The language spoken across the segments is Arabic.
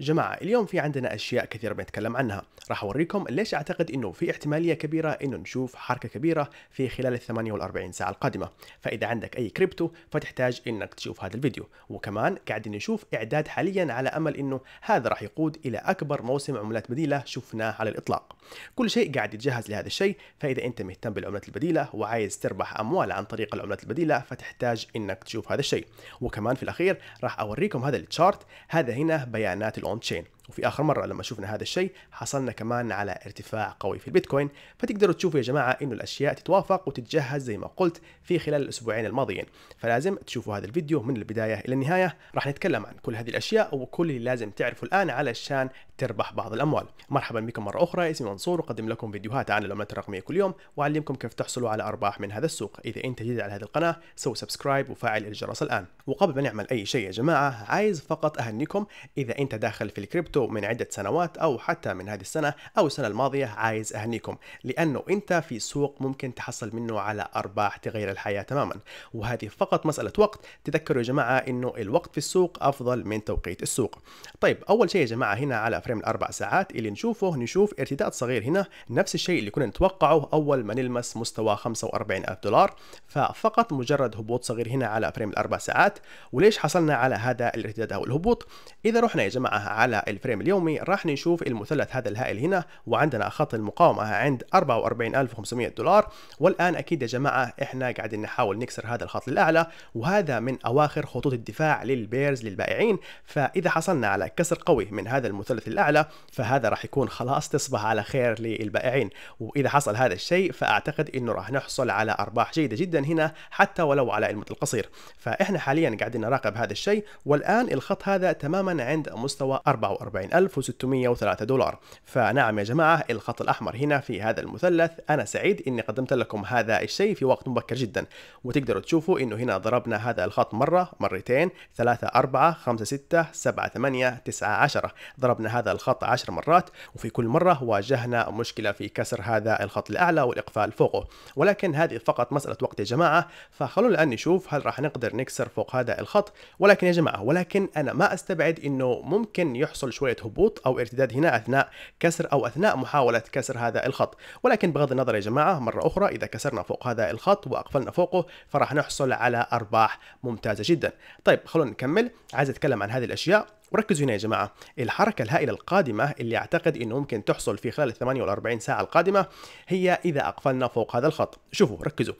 جماعة اليوم في عندنا أشياء كثيرة بنتكلم عنها راح أوريكم ليش أعتقد أنه في احتمالية كبيرة أنه نشوف حركة كبيرة في خلال ال 48 ساعة القادمة فإذا عندك أي كريبتو فتحتاج أنك تشوف هذا الفيديو وكمان قاعدين نشوف إعداد حاليا على أمل أنه هذا راح يقود إلى أكبر موسم عملات بديلة شفناه على الإطلاق كل شيء قاعد يتجهز لهذا الشيء فإذا أنت مهتم بالعملات البديلة وعايز تربح أموال عن طريق العملات البديلة فتحتاج أنك تشوف هذا الشيء وكمان في الأخير راح أوريكم هذا التشارت هذا هنا بيانات on chain. وفي اخر مره لما شفنا هذا الشيء حصلنا كمان على ارتفاع قوي في البيتكوين فتقدروا تشوفوا يا جماعه انه الاشياء تتوافق وتتجهز زي ما قلت في خلال الاسبوعين الماضيين فلازم تشوفوا هذا الفيديو من البدايه الى النهايه راح نتكلم عن كل هذه الاشياء وكل اللي لازم تعرفه الان علشان تربح بعض الاموال مرحبا بكم مره اخرى اسمي منصور اقدم لكم فيديوهات عن العملات الرقميه كل يوم واعلمكم كيف تحصلوا على ارباح من هذا السوق اذا انت جديد على هذه القناه سوي سبسكرايب وفعل الجرس الان وقبل ما نعمل اي شيء يا جماعه عايز فقط اهنيكم اذا انت داخل في الكريبتو شفته من عدة سنوات أو حتى من هذه السنة أو السنة الماضية عايز أهنيكم لأنه أنت في سوق ممكن تحصل منه على أرباح تغير الحياة تماما وهذه فقط مسألة وقت تذكروا يا جماعة أنه الوقت في السوق أفضل من توقيت السوق طيب أول شيء يا جماعة هنا على فريم الأربع ساعات اللي نشوفه نشوف ارتداد صغير هنا نفس الشيء اللي كنا نتوقعه أول ما نلمس مستوى 45 ألف دولار ففقط مجرد هبوط صغير هنا على فريم الأربع ساعات وليش حصلنا على هذا الارتداد أو الهبوط إذا رحنا يا جماعة على الفريم الفريم اليومي راح نشوف المثلث هذا الهائل هنا وعندنا خط المقاومة عند 44500 دولار والآن أكيد يا جماعة إحنا قاعدين نحاول نكسر هذا الخط للأعلى وهذا من أواخر خطوط الدفاع للبيرز للبائعين فإذا حصلنا على كسر قوي من هذا المثلث الأعلى فهذا راح يكون خلاص تصبح على خير للبائعين وإذا حصل هذا الشيء فأعتقد إنه راح نحصل على أرباح جيدة جدا هنا حتى ولو على المدى القصير فإحنا حاليا قاعدين نراقب هذا الشيء والآن الخط هذا تماما عند مستوى 44 44603 دولار فنعم يا جماعة الخط الأحمر هنا في هذا المثلث أنا سعيد أني قدمت لكم هذا الشيء في وقت مبكر جدا وتقدروا تشوفوا أنه هنا ضربنا هذا الخط مرة مرتين ثلاثة أربعة خمسة ستة سبعة ثمانية تسعة عشرة ضربنا هذا الخط عشر مرات وفي كل مرة واجهنا مشكلة في كسر هذا الخط الأعلى والإقفال فوقه ولكن هذه فقط مسألة وقت يا جماعة فخلونا الآن نشوف هل راح نقدر نكسر فوق هذا الخط ولكن يا جماعة ولكن أنا ما أستبعد أنه ممكن يحصل شوية شوية هبوط أو ارتداد هنا أثناء كسر أو أثناء محاولة كسر هذا الخط ولكن بغض النظر يا جماعة مرة أخرى إذا كسرنا فوق هذا الخط وأقفلنا فوقه فراح نحصل على أرباح ممتازة جدا طيب خلونا نكمل عايز أتكلم عن هذه الأشياء وركزوا هنا يا جماعة الحركة الهائلة القادمة اللي أعتقد أنه ممكن تحصل في خلال 48 ساعة القادمة هي إذا أقفلنا فوق هذا الخط شوفوا ركزوا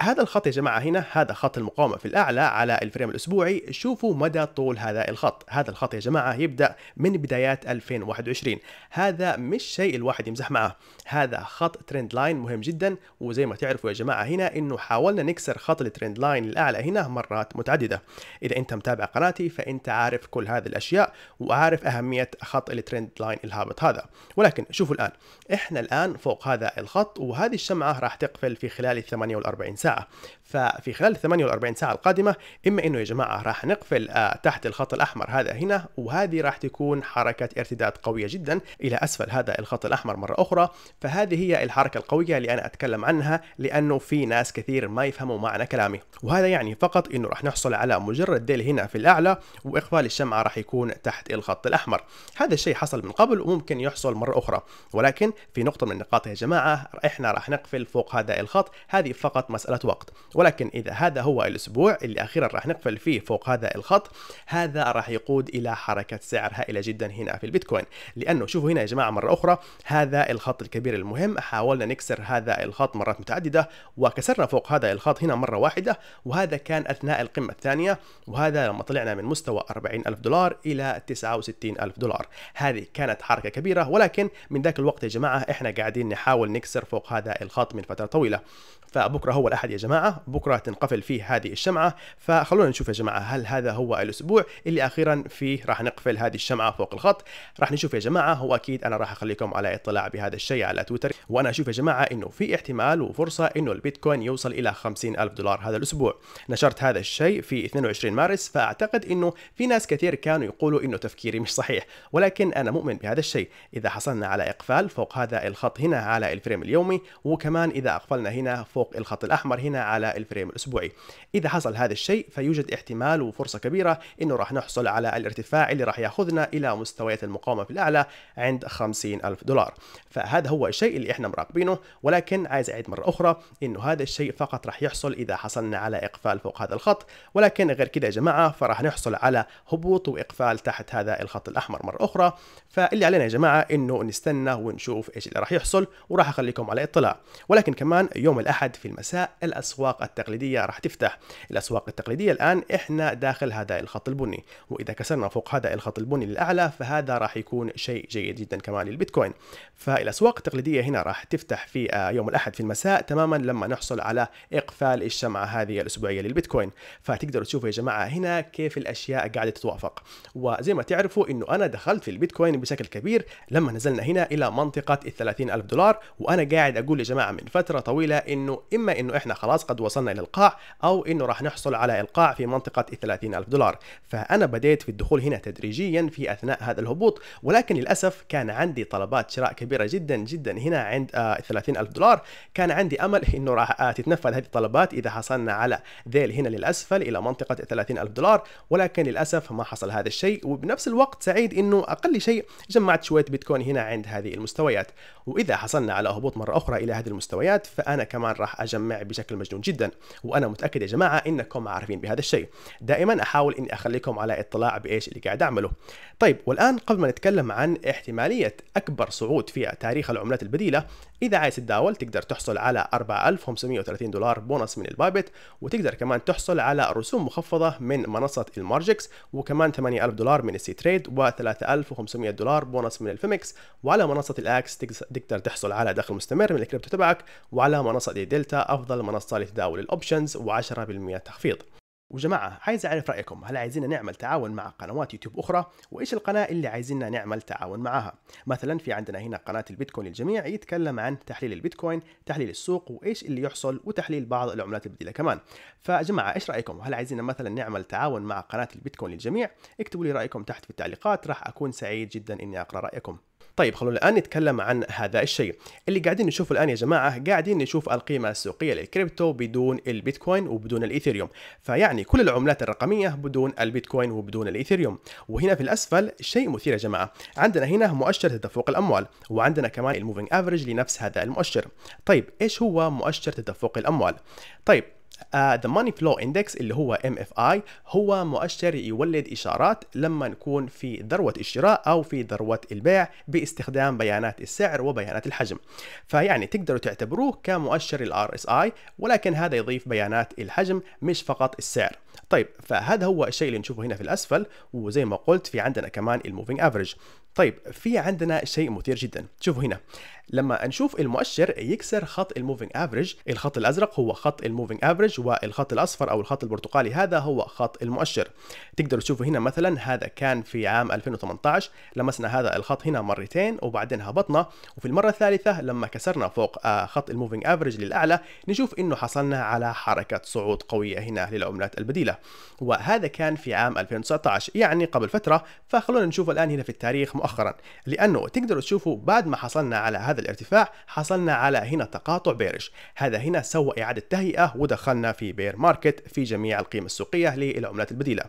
هذا الخط يا جماعة هنا هذا خط المقاومة في الأعلى على الفريم الأسبوعي شوفوا مدى طول هذا الخط هذا الخط يا جماعة يبدأ من بدايات 2021 هذا مش شيء الواحد يمزح معه هذا خط ترند لاين مهم جدا وزي ما تعرفوا يا جماعة هنا إنه حاولنا نكسر خط الترند لاين الأعلى هنا مرات متعددة إذا أنت متابع قناتي فأنت عارف كل هذه الأشياء وعارف أهمية خط الترند لاين الهابط هذا ولكن شوفوا الآن إحنا الآن فوق هذا الخط وهذه الشمعة راح تقفل في خلال 48 ساعة ساعة ففي خلال 48 ساعة القادمة إما إنه يا جماعة راح نقفل آه، تحت الخط الأحمر هذا هنا وهذه راح تكون حركة ارتداد قوية جدا إلى أسفل هذا الخط الأحمر مرة أخرى فهذه هي الحركة القوية اللي أنا أتكلم عنها لأنه في ناس كثير ما يفهموا معنى كلامي وهذا يعني فقط إنه راح نحصل على مجرد ديل هنا في الأعلى وإقفال الشمعة راح يكون تحت الخط الأحمر هذا الشيء حصل من قبل وممكن يحصل مرة أخرى ولكن في نقطة من النقاط يا جماعة إحنا راح نقفل فوق هذا الخط هذه فقط مسألة مسألة وقت ولكن إذا هذا هو الأسبوع اللي أخيرا راح نقفل فيه فوق هذا الخط هذا راح يقود إلى حركة سعر هائلة جدا هنا في البيتكوين لأنه شوفوا هنا يا جماعة مرة أخرى هذا الخط الكبير المهم حاولنا نكسر هذا الخط مرات متعددة وكسرنا فوق هذا الخط هنا مرة واحدة وهذا كان أثناء القمة الثانية وهذا لما طلعنا من مستوى 40 ألف دولار إلى 69 ألف دولار هذه كانت حركة كبيرة ولكن من ذاك الوقت يا جماعة إحنا قاعدين نحاول نكسر فوق هذا الخط من فترة طويلة فبكرة هو الأحد الأحد يا جماعة بكرة تنقفل فيه هذه الشمعة فخلونا نشوف يا جماعة هل هذا هو الأسبوع اللي أخيرا فيه راح نقفل هذه الشمعة فوق الخط راح نشوف يا جماعة هو أكيد أنا راح أخليكم على اطلاع بهذا الشيء على تويتر وأنا أشوف يا جماعة إنه في احتمال وفرصة إنه البيتكوين يوصل إلى 50 ألف دولار هذا الأسبوع نشرت هذا الشيء في 22 مارس فأعتقد إنه في ناس كثير كانوا يقولوا إنه تفكيري مش صحيح ولكن أنا مؤمن بهذا الشيء إذا حصلنا على إقفال فوق هذا الخط هنا على الفريم اليومي وكمان إذا أقفلنا هنا فوق الخط الأحمر يعبر هنا على الفريم الأسبوعي إذا حصل هذا الشيء فيوجد احتمال وفرصة كبيرة أنه راح نحصل على الارتفاع اللي راح ياخذنا إلى مستويات المقاومة في الأعلى عند 50 ألف دولار فهذا هو الشيء اللي إحنا مراقبينه ولكن عايز أعيد مرة أخرى أنه هذا الشيء فقط راح يحصل إذا حصلنا على إقفال فوق هذا الخط ولكن غير كده يا جماعة فراح نحصل على هبوط وإقفال تحت هذا الخط الأحمر مرة أخرى فاللي علينا يا جماعة أنه نستنى ونشوف إيش اللي راح يحصل وراح أخليكم على اطلاع ولكن كمان يوم الأحد في المساء الأسواق التقليدية راح تفتح الأسواق التقليدية الآن إحنا داخل هذا الخط البني وإذا كسرنا فوق هذا الخط البني للأعلى فهذا راح يكون شيء جيد جدا كمان للبيتكوين فالأسواق التقليدية هنا راح تفتح في آه، يوم الأحد في المساء تماما لما نحصل على إقفال الشمعة هذه الأسبوعية للبيتكوين فتقدروا تشوفوا يا جماعة هنا كيف الأشياء قاعدة تتوافق وزي ما تعرفوا إنه أنا دخلت في البيتكوين بشكل كبير لما نزلنا هنا إلى منطقة ال ألف دولار وأنا قاعد أقول يا جماعة من فترة طويلة إنه إما إنه إحنا احنا خلاص قد وصلنا الى القاع او انه راح نحصل على القاع في منطقه ال 30000 دولار فانا بديت في الدخول هنا تدريجيا في اثناء هذا الهبوط ولكن للاسف كان عندي طلبات شراء كبيره جدا جدا هنا عند آه 30000 دولار كان عندي امل انه راح آه، تتنفذ هذه الطلبات اذا حصلنا على ذيل هنا للاسفل الى منطقه 30000 دولار ولكن للاسف ما حصل هذا الشيء وبنفس الوقت سعيد انه اقل شيء جمعت شويه بيتكوين هنا عند هذه المستويات واذا حصلنا على هبوط مره اخرى الى هذه المستويات فانا كمان راح اجمع بشكل مجنون جدا وانا متاكد يا جماعه انكم عارفين بهذا الشيء دائما احاول اني اخليكم على اطلاع بايش اللي قاعد اعمله طيب والان قبل ما نتكلم عن احتماليه اكبر صعود في تاريخ العملات البديله اذا عايز تتداول تقدر تحصل على 4530 دولار بونص من البايبت وتقدر كمان تحصل على رسوم مخفضه من منصه المارجكس وكمان 8000 دولار من السي تريد و3500 دولار بونص من الفيمكس وعلى منصه الاكس تقدر تحصل على دخل مستمر من الكريبتو تبعك وعلى منصه دي دلتا افضل منصه لتداول الأوبشنز و10% تخفيض وجماعة عايز أعرف رأيكم هل عايزين نعمل تعاون مع قنوات يوتيوب أخرى وإيش القناة اللي عايزين نعمل تعاون معها مثلا في عندنا هنا قناة البيتكوين للجميع يتكلم عن تحليل البيتكوين تحليل السوق وإيش اللي يحصل وتحليل بعض العملات البديلة كمان فجماعة إيش رأيكم هل عايزين مثلا نعمل تعاون مع قناة البيتكوين للجميع اكتبوا لي رأيكم تحت في التعليقات راح أكون سعيد جدا إني أقرأ رأيكم طيب خلونا الآن نتكلم عن هذا الشيء اللي قاعدين نشوفه الآن يا جماعة قاعدين نشوف القيمة السوقية للكريبتو بدون البيتكوين وبدون الإيثيريوم فيعني كل العملات الرقمية بدون البيتكوين وبدون الإيثيريوم وهنا في الأسفل شيء مثير يا جماعة عندنا هنا مؤشر تدفق الأموال وعندنا كمان الموفينج افريج لنفس هذا المؤشر طيب إيش هو مؤشر تدفق الأموال طيب ذا ماني فلو اندكس اللي هو ام اف اي هو مؤشر يولد اشارات لما نكون في ذروه الشراء او في ذروه البيع باستخدام بيانات السعر وبيانات الحجم فيعني تقدروا تعتبروه كمؤشر الار اس اي ولكن هذا يضيف بيانات الحجم مش فقط السعر طيب فهذا هو الشيء اللي نشوفه هنا في الاسفل وزي ما قلت في عندنا كمان الموفينج افريج طيب في عندنا شيء مثير جدا شوفوا هنا لما نشوف المؤشر يكسر خط الموفينج افريج الخط الازرق هو خط الموفينج افريج والخط الاصفر او الخط البرتقالي هذا هو خط المؤشر تقدروا تشوفوا هنا مثلا هذا كان في عام 2018 لمسنا هذا الخط هنا مرتين وبعدين هبطنا وفي المره الثالثه لما كسرنا فوق آه، خط الموفينج افريج للاعلى نشوف انه حصلنا على حركه صعود قويه هنا للعملات البديله وهذا كان في عام 2019 يعني قبل فتره فخلونا نشوف الان هنا في التاريخ مؤخرا لانه تقدروا تشوفوا بعد ما حصلنا على هذا هذا الارتفاع حصلنا على هنا تقاطع بيرش هذا هنا سوى إعادة تهيئة ودخلنا في بير ماركت في جميع القيم السوقية للعملات البديلة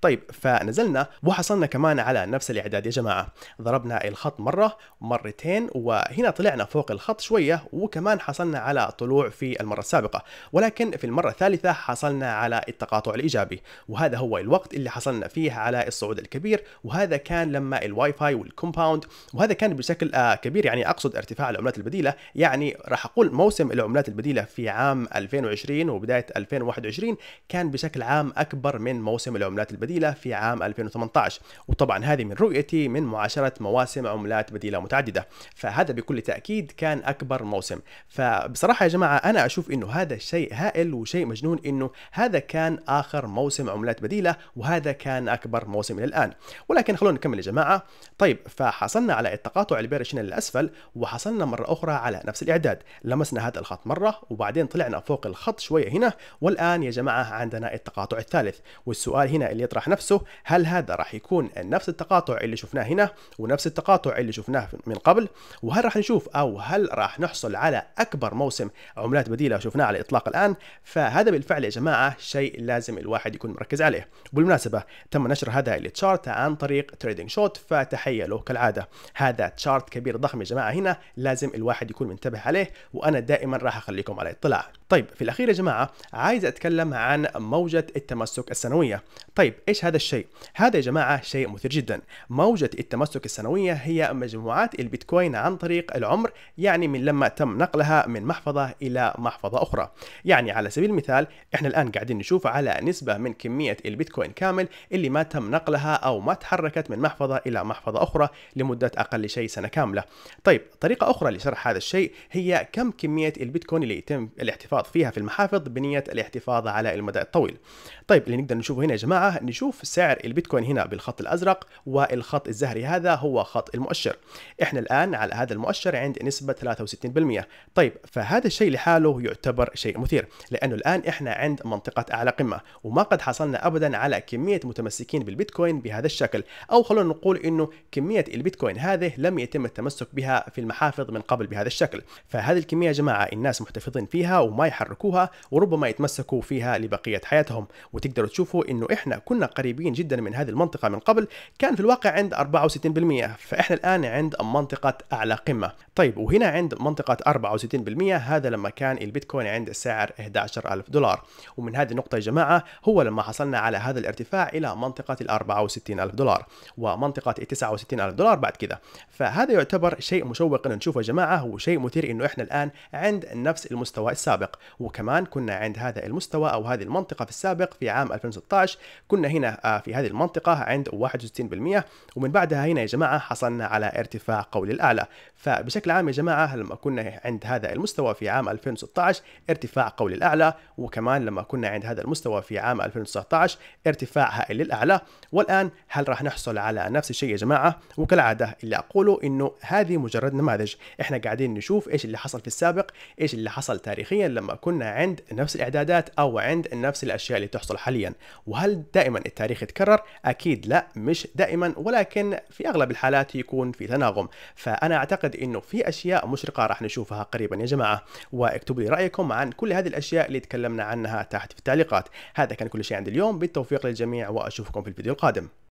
طيب فنزلنا وحصلنا كمان على نفس الإعداد يا جماعة ضربنا الخط مرة مرتين وهنا طلعنا فوق الخط شوية وكمان حصلنا على طلوع في المرة السابقة ولكن في المرة الثالثة حصلنا على التقاطع الإيجابي وهذا هو الوقت اللي حصلنا فيه على الصعود الكبير وهذا كان لما الواي فاي والكومباوند وهذا كان بشكل آه، كبير يعني أقصد ارتفاع العملات البديله يعني راح اقول موسم العملات البديله في عام 2020 وبدايه 2021 كان بشكل عام اكبر من موسم العملات البديله في عام 2018 وطبعا هذه من رؤيتي من معاشره مواسم عملات بديله متعدده فهذا بكل تاكيد كان اكبر موسم فبصراحه يا جماعه انا اشوف انه هذا شيء هائل وشيء مجنون انه هذا كان اخر موسم عملات بديله وهذا كان اكبر موسم الى الان ولكن خلونا نكمل يا جماعه طيب فحصلنا على التقاطع البيرشين الشمالي الاسفل وحصلنا حصلنا مرة أخرى على نفس الإعداد لمسنا هذا الخط مرة وبعدين طلعنا فوق الخط شوية هنا والآن يا جماعة عندنا التقاطع الثالث والسؤال هنا اللي يطرح نفسه هل هذا راح يكون نفس التقاطع اللي شفناه هنا ونفس التقاطع اللي شفناه من قبل وهل راح نشوف أو هل راح نحصل على أكبر موسم عملات بديلة شفناه على الإطلاق الآن فهذا بالفعل يا جماعة شيء لازم الواحد يكون مركز عليه وبالمناسبة تم نشر هذا التشارت عن طريق تريدنج شوت فتحية له كالعادة هذا تشارت كبير ضخم يا جماعة هنا لازم الواحد يكون منتبه عليه وانا دائما راح اخليكم على اطلاع طيب في الاخير يا جماعه عايز اتكلم عن موجه التمسك السنويه طيب ايش هذا الشيء هذا يا جماعه شيء مثير جدا موجه التمسك السنويه هي مجموعات البيتكوين عن طريق العمر يعني من لما تم نقلها من محفظه الى محفظه اخرى يعني على سبيل المثال احنا الان قاعدين نشوف على نسبه من كميه البيتكوين كامل اللي ما تم نقلها او ما تحركت من محفظه الى محفظه اخرى لمده اقل شيء سنه كامله طيب طريقه اخرى لشرح هذا الشيء هي كم كميه البيتكوين اللي يتم الاحتفاظ الاحتفاظ فيها في المحافظ بنية الاحتفاظ على المدى الطويل طيب اللي نقدر نشوفه هنا يا جماعة نشوف سعر البيتكوين هنا بالخط الأزرق والخط الزهري هذا هو خط المؤشر احنا الآن على هذا المؤشر عند نسبة 63% طيب فهذا الشيء لحاله يعتبر شيء مثير لأنه الآن احنا عند منطقة أعلى قمة وما قد حصلنا أبدا على كمية متمسكين بالبيتكوين بهذا الشكل أو خلونا نقول أنه كمية البيتكوين هذه لم يتم التمسك بها في المحافظ من قبل بهذا الشكل فهذه الكمية يا جماعة الناس محتفظين فيها وما يحركوها وربما يتمسكوا فيها لبقية حياتهم وتقدروا تشوفوا انه احنا كنا قريبين جدا من هذه المنطقة من قبل كان في الواقع عند 64% فاحنا الآن عند منطقة أعلى قمة طيب وهنا عند منطقة 64% هذا لما كان البيتكوين عند سعر 11000 دولار ومن هذه النقطة يا جماعة هو لما حصلنا على هذا الارتفاع إلى منطقة ال 64000 دولار ومنطقة ال 69000 دولار بعد كذا فهذا يعتبر شيء مشوق انه نشوفه يا جماعة وشيء مثير انه احنا الآن عند نفس المستوى السابق وكمان كنا عند هذا المستوى أو هذه المنطقة في السابق في عام 2016 كنا هنا آه، في هذه المنطقة عند 61% ومن بعدها هنا يا جماعة حصلنا على ارتفاع قول الاعلى فبشكل عام يا جماعة لما كنا عند هذا المستوى في عام 2016 ارتفاع قول الاعلى وكمان لما كنا عند هذا المستوى في عام 2019 ارتفاع هائل للأعلى والآن هل راح نحصل على نفس الشيء يا جماعة وكالعادة اللي أقوله إنه هذه مجرد نماذج احنا قاعدين نشوف ايش اللي حصل في السابق ايش اللي حصل تاريخيا لما لما كنا عند نفس الاعدادات او عند نفس الاشياء اللي تحصل حاليا وهل دائما التاريخ يتكرر اكيد لا مش دائما ولكن في اغلب الحالات يكون في تناغم فانا اعتقد انه في اشياء مشرقه راح نشوفها قريبا يا جماعه واكتبوا لي رايكم عن كل هذه الاشياء اللي تكلمنا عنها تحت في التعليقات هذا كان كل شيء عند اليوم بالتوفيق للجميع واشوفكم في الفيديو القادم